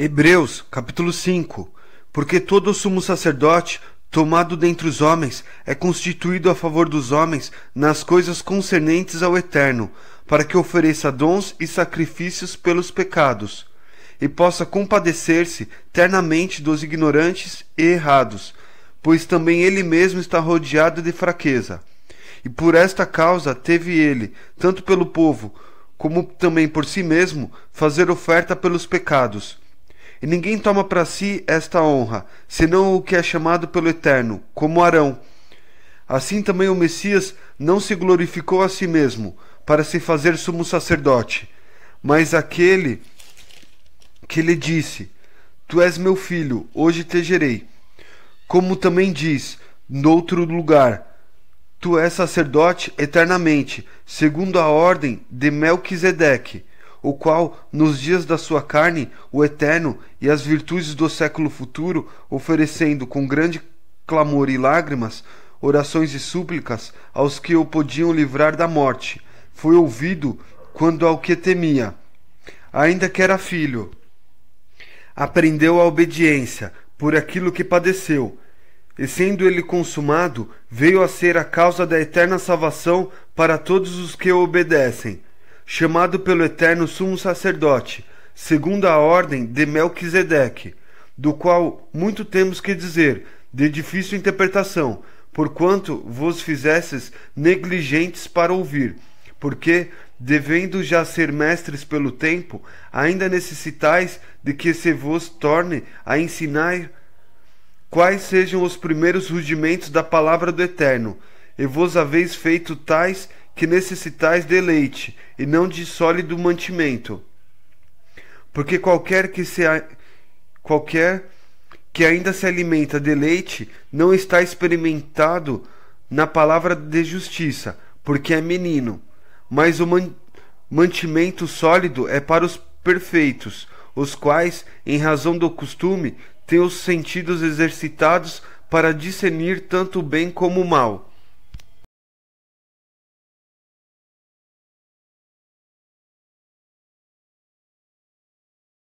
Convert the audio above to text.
Hebreus, capítulo 5. Porque todo sumo sacerdote, tomado dentre os homens, é constituído a favor dos homens nas coisas concernentes ao eterno, para que ofereça dons e sacrifícios pelos pecados, e possa compadecer-se ternamente dos ignorantes e errados, pois também ele mesmo está rodeado de fraqueza. E por esta causa teve ele, tanto pelo povo, como também por si mesmo, fazer oferta pelos pecados e ninguém toma para si esta honra, senão o que é chamado pelo Eterno, como Arão. Assim também o Messias não se glorificou a si mesmo, para se fazer sumo sacerdote, mas aquele que lhe disse: Tu és meu filho, hoje te gerei. Como também diz, noutro lugar: Tu és sacerdote eternamente, segundo a ordem de Melquisedeque o qual, nos dias da sua carne, o Eterno e as virtudes do século futuro, oferecendo com grande clamor e lágrimas, orações e súplicas aos que o podiam livrar da morte, foi ouvido quando ao que temia, ainda que era filho. Aprendeu a obediência por aquilo que padeceu, e sendo ele consumado, veio a ser a causa da eterna salvação para todos os que o obedecem chamado pelo eterno sumo sacerdote, segundo a ordem de Melquisedeque, do qual muito temos que dizer, de difícil interpretação, porquanto vos fizesses negligentes para ouvir, porque, devendo já ser mestres pelo tempo, ainda necessitais de que se vos torne a ensinar quais sejam os primeiros rudimentos da palavra do Eterno, e vos haveis feito tais que necessitais de leite, e não de sólido mantimento. Porque qualquer que se a... qualquer que ainda se alimenta de leite não está experimentado na palavra de justiça, porque é menino. Mas o man... mantimento sólido é para os perfeitos, os quais, em razão do costume, têm os sentidos exercitados para discernir tanto o bem como o mal.